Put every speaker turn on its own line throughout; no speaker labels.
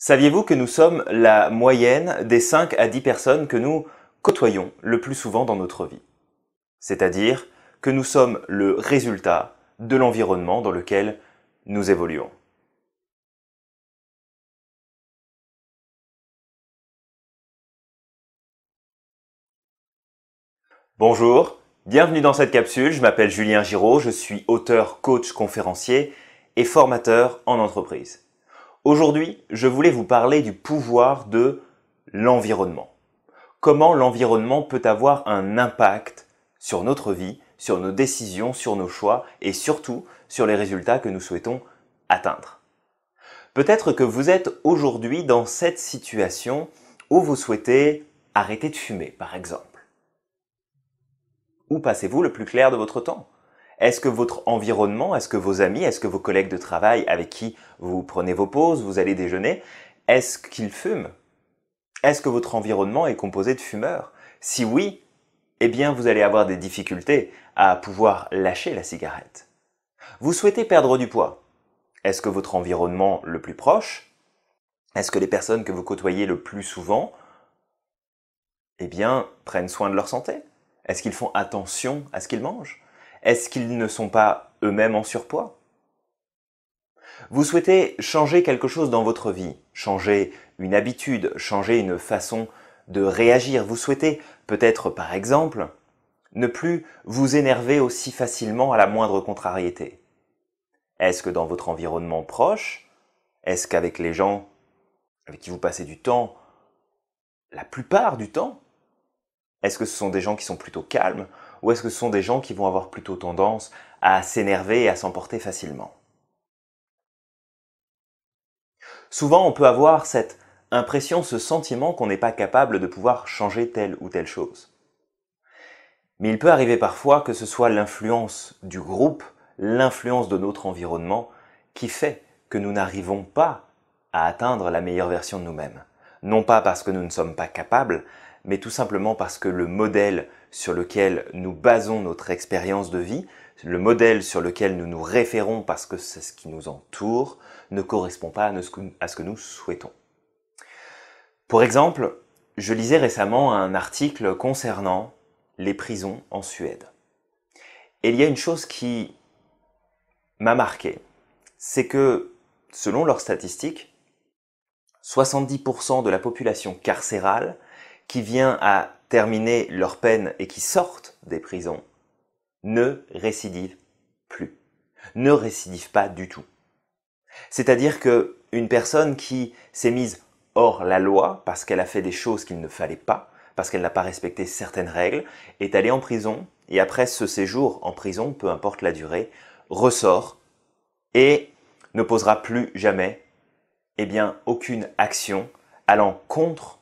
Saviez-vous que nous sommes la moyenne des 5 à 10 personnes que nous côtoyons le plus souvent dans notre vie C'est-à-dire que nous sommes le résultat de l'environnement dans lequel nous évoluons. Bonjour, bienvenue dans cette capsule, je m'appelle Julien Giraud, je suis auteur, coach, conférencier et formateur en entreprise. Aujourd'hui, je voulais vous parler du pouvoir de l'environnement. Comment l'environnement peut avoir un impact sur notre vie, sur nos décisions, sur nos choix et surtout sur les résultats que nous souhaitons atteindre. Peut-être que vous êtes aujourd'hui dans cette situation où vous souhaitez arrêter de fumer, par exemple. Où passez-vous le plus clair de votre temps est-ce que votre environnement, est-ce que vos amis, est-ce que vos collègues de travail avec qui vous prenez vos pauses, vous allez déjeuner, est-ce qu'ils fument Est-ce que votre environnement est composé de fumeurs Si oui, eh bien vous allez avoir des difficultés à pouvoir lâcher la cigarette. Vous souhaitez perdre du poids. Est-ce que votre environnement le plus proche Est-ce que les personnes que vous côtoyez le plus souvent eh bien, prennent soin de leur santé Est-ce qu'ils font attention à ce qu'ils mangent est-ce qu'ils ne sont pas eux-mêmes en surpoids Vous souhaitez changer quelque chose dans votre vie, changer une habitude, changer une façon de réagir. Vous souhaitez peut-être par exemple ne plus vous énerver aussi facilement à la moindre contrariété. Est-ce que dans votre environnement proche, est-ce qu'avec les gens avec qui vous passez du temps, la plupart du temps, est-ce que ce sont des gens qui sont plutôt calmes ou est-ce que ce sont des gens qui vont avoir plutôt tendance à s'énerver et à s'emporter facilement Souvent, on peut avoir cette impression, ce sentiment qu'on n'est pas capable de pouvoir changer telle ou telle chose. Mais il peut arriver parfois que ce soit l'influence du groupe, l'influence de notre environnement, qui fait que nous n'arrivons pas à atteindre la meilleure version de nous-mêmes. Non pas parce que nous ne sommes pas capables, mais tout simplement parce que le modèle sur lequel nous basons notre expérience de vie, le modèle sur lequel nous nous référons parce que c'est ce qui nous entoure, ne correspond pas à ce que nous souhaitons. Pour exemple, je lisais récemment un article concernant les prisons en Suède. Et il y a une chose qui m'a marqué, c'est que, selon leurs statistiques, 70% de la population carcérale qui vient à terminé leur peine et qui sortent des prisons ne récidivent plus, ne récidivent pas du tout. C'est-à-dire que une personne qui s'est mise hors la loi parce qu'elle a fait des choses qu'il ne fallait pas, parce qu'elle n'a pas respecté certaines règles, est allée en prison et après ce séjour en prison, peu importe la durée, ressort et ne posera plus jamais eh bien aucune action allant contre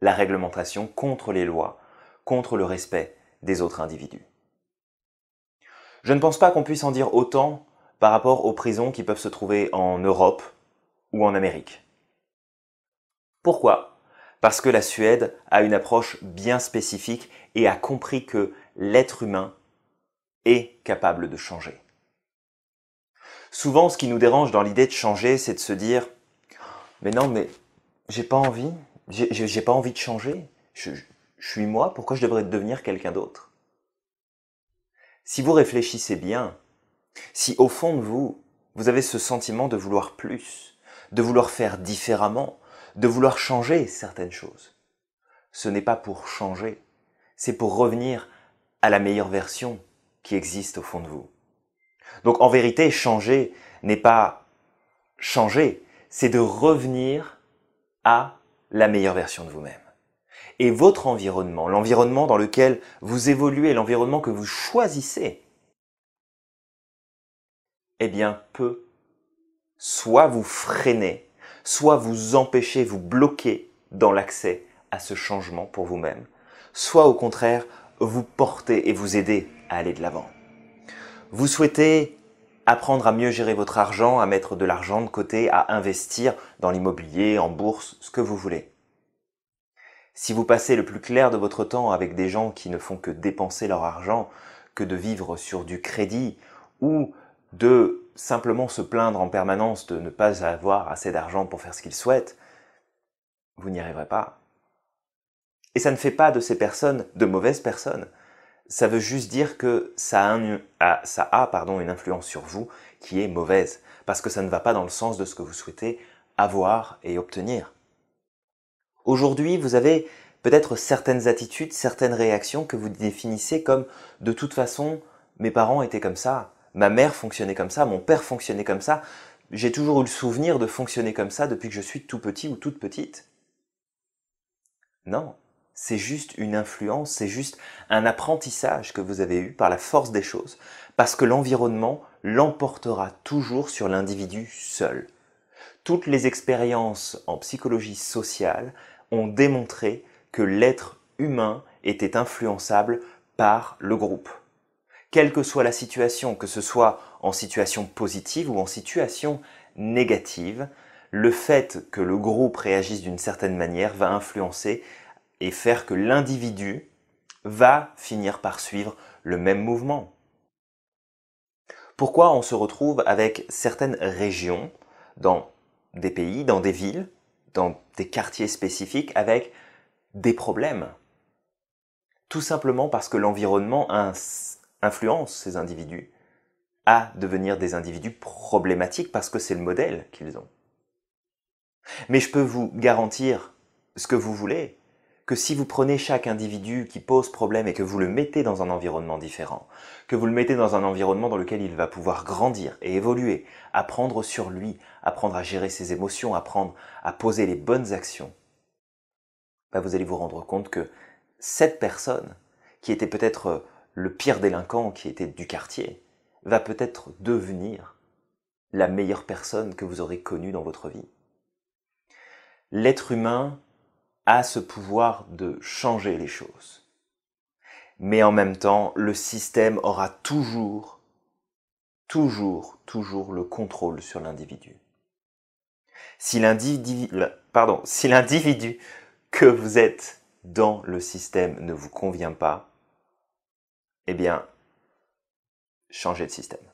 la réglementation contre les lois, contre le respect des autres individus. Je ne pense pas qu'on puisse en dire autant par rapport aux prisons qui peuvent se trouver en Europe ou en Amérique. Pourquoi Parce que la Suède a une approche bien spécifique et a compris que l'être humain est capable de changer. Souvent, ce qui nous dérange dans l'idée de changer, c'est de se dire ⁇ Mais non, mais j'ai pas envie ⁇ j'ai pas envie de changer. Je, je suis moi, pourquoi je devrais devenir quelqu'un d'autre Si vous réfléchissez bien, si au fond de vous, vous avez ce sentiment de vouloir plus, de vouloir faire différemment, de vouloir changer certaines choses, ce n'est pas pour changer, c'est pour revenir à la meilleure version qui existe au fond de vous. Donc en vérité, changer n'est pas changer, c'est de revenir à la meilleure version de vous-même. Et votre environnement, l'environnement dans lequel vous évoluez, l'environnement que vous choisissez, eh bien, peut soit vous freiner, soit vous empêcher, vous bloquer dans l'accès à ce changement pour vous-même, soit au contraire vous porter et vous aider à aller de l'avant. Vous souhaitez apprendre à mieux gérer votre argent, à mettre de l'argent de côté, à investir dans l'immobilier, en bourse, ce que vous voulez. Si vous passez le plus clair de votre temps avec des gens qui ne font que dépenser leur argent, que de vivre sur du crédit, ou de simplement se plaindre en permanence de ne pas avoir assez d'argent pour faire ce qu'ils souhaitent, vous n'y arriverez pas. Et ça ne fait pas de ces personnes de mauvaises personnes ça veut juste dire que ça a, pardon, une influence sur vous qui est mauvaise, parce que ça ne va pas dans le sens de ce que vous souhaitez avoir et obtenir. Aujourd'hui, vous avez peut-être certaines attitudes, certaines réactions que vous définissez comme de toute façon, mes parents étaient comme ça, ma mère fonctionnait comme ça, mon père fonctionnait comme ça, j'ai toujours eu le souvenir de fonctionner comme ça depuis que je suis tout petit ou toute petite. Non, c'est juste une influence, c'est juste un apprentissage que vous avez eu par la force des choses, parce que l'environnement l'emportera toujours sur l'individu seul. Toutes les expériences en psychologie sociale ont démontré que l'être humain était influençable par le groupe. Quelle que soit la situation, que ce soit en situation positive ou en situation négative, le fait que le groupe réagisse d'une certaine manière va influencer et faire que l'individu va finir par suivre le même mouvement. Pourquoi on se retrouve avec certaines régions dans des pays, dans des villes, dans des quartiers spécifiques avec des problèmes Tout simplement parce que l'environnement influence ces individus à devenir des individus problématiques parce que c'est le modèle qu'ils ont. Mais je peux vous garantir ce que vous voulez, que si vous prenez chaque individu qui pose problème et que vous le mettez dans un environnement différent, que vous le mettez dans un environnement dans lequel il va pouvoir grandir et évoluer, apprendre sur lui, apprendre à gérer ses émotions, apprendre à poser les bonnes actions, bah, vous allez vous rendre compte que cette personne, qui était peut-être euh, le pire délinquant qui était du quartier, va peut-être devenir la meilleure personne que vous aurez connue dans votre vie. L'être humain a ce pouvoir de changer les choses. Mais en même temps, le système aura toujours, toujours, toujours le contrôle sur l'individu. Si l'individu, si l'individu que vous êtes dans le système ne vous convient pas, eh bien, changez de système.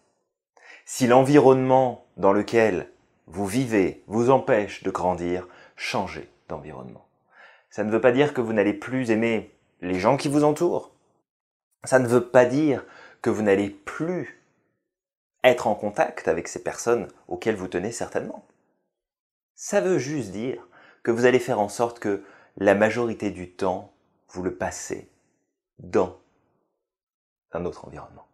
Si l'environnement dans lequel vous vivez vous empêche de grandir, changez d'environnement. Ça ne veut pas dire que vous n'allez plus aimer les gens qui vous entourent. Ça ne veut pas dire que vous n'allez plus être en contact avec ces personnes auxquelles vous tenez certainement. Ça veut juste dire que vous allez faire en sorte que la majorité du temps, vous le passez dans un autre environnement.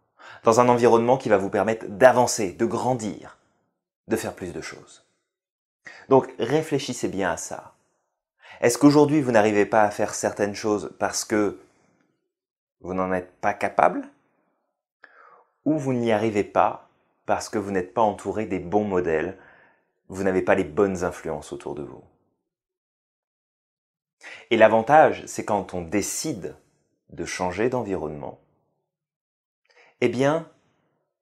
Dans un environnement qui va vous permettre d'avancer, de grandir, de faire plus de choses. Donc réfléchissez bien à ça. Est-ce qu'aujourd'hui vous n'arrivez pas à faire certaines choses parce que vous n'en êtes pas capable Ou vous n'y arrivez pas parce que vous n'êtes pas entouré des bons modèles, vous n'avez pas les bonnes influences autour de vous Et l'avantage, c'est quand on décide de changer d'environnement, eh bien,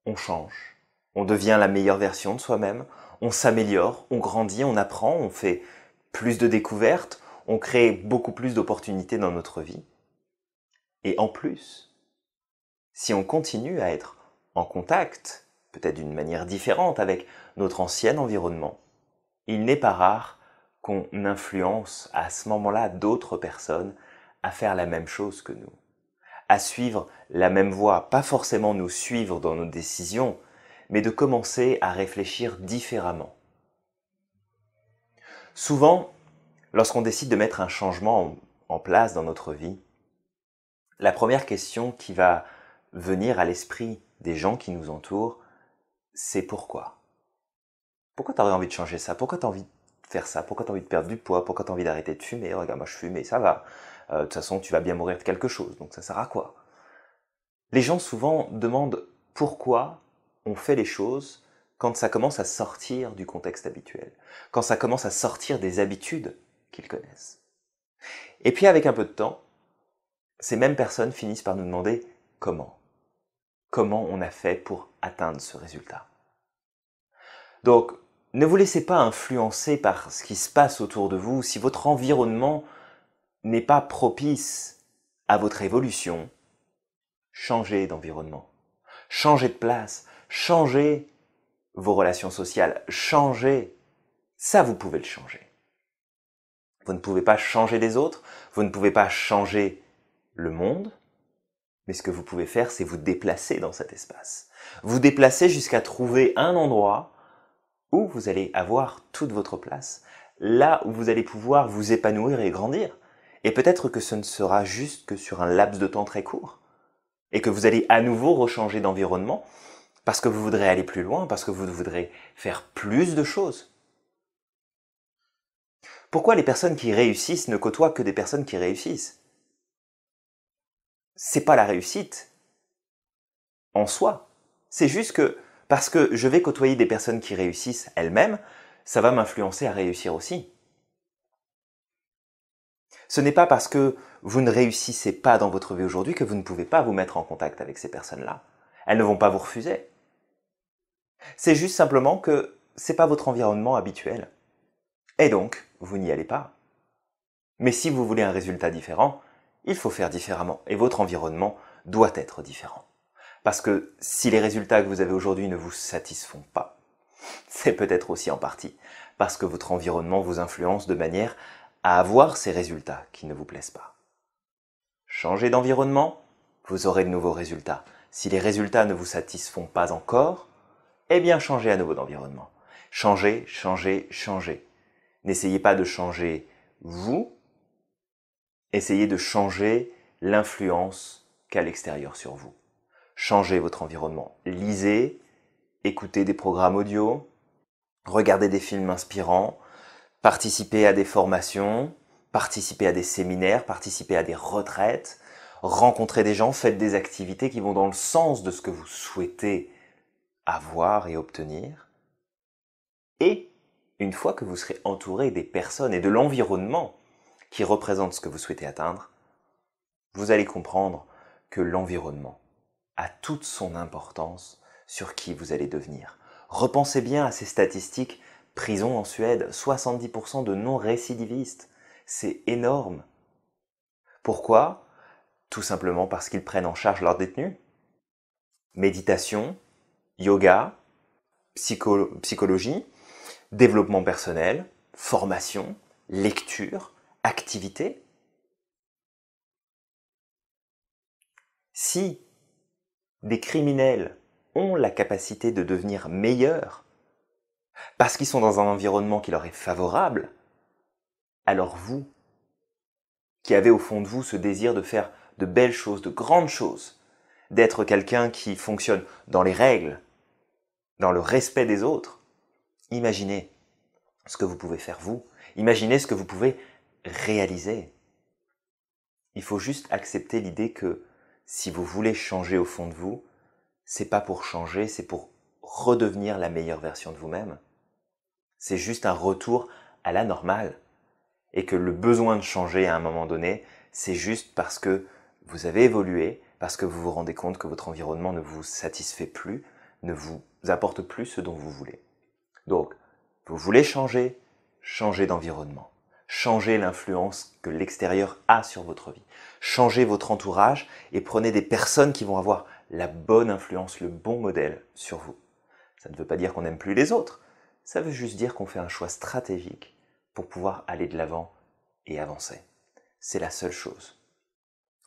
on change. On devient la meilleure version de soi-même, on s'améliore, on grandit, on apprend, on fait plus de découvertes, on crée beaucoup plus d'opportunités dans notre vie. Et en plus, si on continue à être en contact, peut-être d'une manière différente avec notre ancien environnement, il n'est pas rare qu'on influence à ce moment-là d'autres personnes à faire la même chose que nous, à suivre la même voie, pas forcément nous suivre dans nos décisions, mais de commencer à réfléchir différemment. Souvent, Lorsqu'on décide de mettre un changement en place dans notre vie, la première question qui va venir à l'esprit des gens qui nous entourent, c'est pourquoi Pourquoi aurais envie de changer ça Pourquoi as envie de faire ça Pourquoi as envie de perdre du poids Pourquoi t'as envie d'arrêter de fumer oh, Regarde, moi je fume et ça va. Euh, de toute façon, tu vas bien mourir de quelque chose, donc ça sert à quoi Les gens souvent demandent pourquoi on fait les choses quand ça commence à sortir du contexte habituel, quand ça commence à sortir des habitudes qu'ils connaissent. Et puis avec un peu de temps, ces mêmes personnes finissent par nous demander comment. Comment on a fait pour atteindre ce résultat. Donc, ne vous laissez pas influencer par ce qui se passe autour de vous. Si votre environnement n'est pas propice à votre évolution, changez d'environnement, changez de place, changez vos relations sociales, changez. Ça, vous pouvez le changer. Vous ne pouvez pas changer les autres, vous ne pouvez pas changer le monde, mais ce que vous pouvez faire, c'est vous déplacer dans cet espace. Vous déplacer jusqu'à trouver un endroit où vous allez avoir toute votre place, là où vous allez pouvoir vous épanouir et grandir. Et peut-être que ce ne sera juste que sur un laps de temps très court, et que vous allez à nouveau rechanger d'environnement, parce que vous voudrez aller plus loin, parce que vous voudrez faire plus de choses. Pourquoi les personnes qui réussissent ne côtoient que des personnes qui réussissent C'est pas la réussite en soi. C'est juste que parce que je vais côtoyer des personnes qui réussissent elles-mêmes, ça va m'influencer à réussir aussi. Ce n'est pas parce que vous ne réussissez pas dans votre vie aujourd'hui que vous ne pouvez pas vous mettre en contact avec ces personnes-là. Elles ne vont pas vous refuser. C'est juste simplement que c'est pas votre environnement habituel. Et donc, vous n'y allez pas. Mais si vous voulez un résultat différent, il faut faire différemment, et votre environnement doit être différent. Parce que si les résultats que vous avez aujourd'hui ne vous satisfont pas, c'est peut-être aussi en partie parce que votre environnement vous influence de manière à avoir ces résultats qui ne vous plaisent pas. Changez d'environnement, vous aurez de nouveaux résultats. Si les résultats ne vous satisfont pas encore, eh bien changez à nouveau d'environnement. Changez, changez, changez. N'essayez pas de changer vous, essayez de changer l'influence qu'a l'extérieur sur vous. Changez votre environnement. Lisez, écoutez des programmes audio, regardez des films inspirants, participez à des formations, participez à des séminaires, participez à des retraites, rencontrez des gens, faites des activités qui vont dans le sens de ce que vous souhaitez avoir et obtenir. Et une fois que vous serez entouré des personnes et de l'environnement qui représentent ce que vous souhaitez atteindre, vous allez comprendre que l'environnement a toute son importance sur qui vous allez devenir. Repensez bien à ces statistiques. Prison en Suède, 70% de non-récidivistes. C'est énorme. Pourquoi Tout simplement parce qu'ils prennent en charge leurs détenus. Méditation, yoga, psychologie, Développement personnel, formation, lecture, activité. Si des criminels ont la capacité de devenir meilleurs parce qu'ils sont dans un environnement qui leur est favorable, alors vous, qui avez au fond de vous ce désir de faire de belles choses, de grandes choses, d'être quelqu'un qui fonctionne dans les règles, dans le respect des autres, Imaginez ce que vous pouvez faire vous. Imaginez ce que vous pouvez réaliser. Il faut juste accepter l'idée que si vous voulez changer au fond de vous, c'est pas pour changer, c'est pour redevenir la meilleure version de vous-même. C'est juste un retour à la normale. Et que le besoin de changer à un moment donné, c'est juste parce que vous avez évolué, parce que vous vous rendez compte que votre environnement ne vous satisfait plus, ne vous apporte plus ce dont vous voulez. Donc, vous voulez changer, changez d'environnement. Changez l'influence que l'extérieur a sur votre vie. Changez votre entourage et prenez des personnes qui vont avoir la bonne influence, le bon modèle sur vous. Ça ne veut pas dire qu'on n'aime plus les autres, ça veut juste dire qu'on fait un choix stratégique pour pouvoir aller de l'avant et avancer. C'est la seule chose.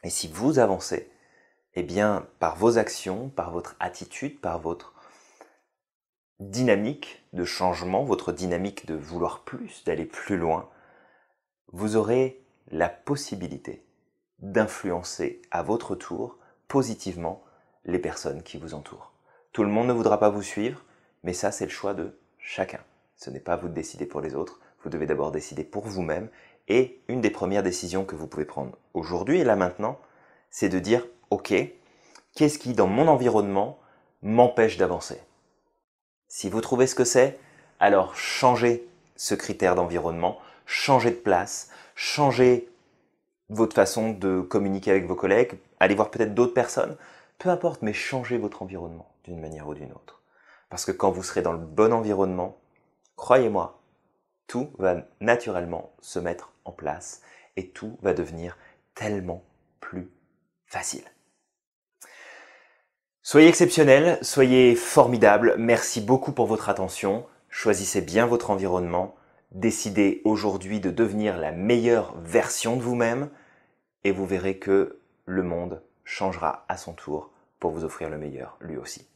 Et si vous avancez, eh bien, par vos actions, par votre attitude, par votre dynamique de changement, votre dynamique de vouloir plus, d'aller plus loin, vous aurez la possibilité d'influencer à votre tour positivement les personnes qui vous entourent. Tout le monde ne voudra pas vous suivre, mais ça c'est le choix de chacun. Ce n'est pas vous de décider pour les autres, vous devez d'abord décider pour vous-même. Et une des premières décisions que vous pouvez prendre aujourd'hui et là maintenant, c'est de dire, ok, qu'est-ce qui dans mon environnement m'empêche d'avancer si vous trouvez ce que c'est, alors changez ce critère d'environnement, changez de place, changez votre façon de communiquer avec vos collègues, allez voir peut-être d'autres personnes, peu importe, mais changez votre environnement d'une manière ou d'une autre. Parce que quand vous serez dans le bon environnement, croyez-moi, tout va naturellement se mettre en place et tout va devenir tellement plus facile. Soyez exceptionnel, soyez formidable, merci beaucoup pour votre attention, choisissez bien votre environnement, décidez aujourd'hui de devenir la meilleure version de vous-même et vous verrez que le monde changera à son tour pour vous offrir le meilleur lui aussi.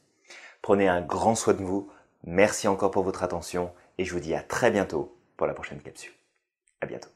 Prenez un grand soin de vous, merci encore pour votre attention et je vous dis à très bientôt pour la prochaine capsule. À bientôt.